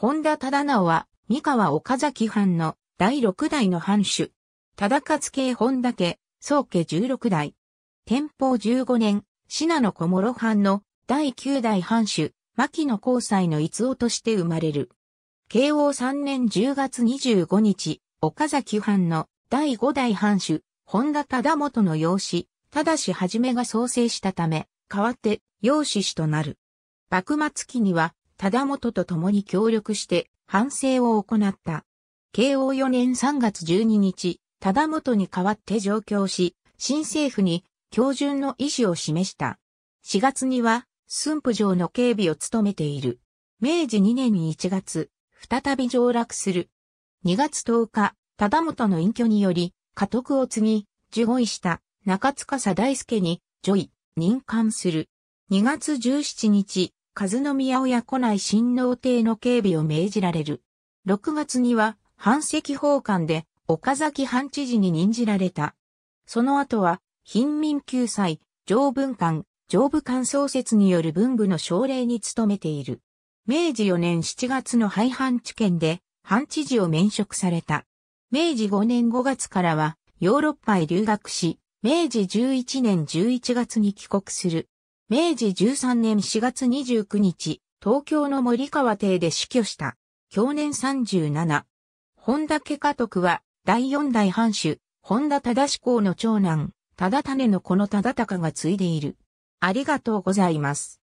本田忠直は、三河岡崎藩の第6代の藩主。忠勝家本田家、宗家16代。天保15年、信濃小諸藩の第9代藩主、牧野交際の逸夫として生まれる。慶応3年10月25日、岡崎藩の第5代藩主、本田忠元の養子、忠氏はじめが創生したため、代わって養子氏となる。幕末期には、忠元と共に協力して反省を行った。慶応4年3月12日、忠元に代わって上京し、新政府に教順の意思を示した。4月には、駿府城の警備を務めている。明治2年1月、再び上落する。2月10日、忠元の隠居により、家督を継ぎ、受護医した中塚大輔に、ジョイ、任官する。2月17日、和宮親子内親王邸の警備を命じられる。6月には、藩赤法官で、岡崎藩知事に任じられた。その後は、貧民救済、上文官、上部官創設による文部の奨励に努めている。明治4年7月の廃藩置県で、藩知事を免職された。明治5年5月からは、ヨーロッパへ留学し、明治11年11月に帰国する。明治13年4月29日、東京の森川邸で死去した。去年37。本田家家督は、第四代藩主、本田忠公の長男、忠種のこの忠隆が継いでいる。ありがとうございます。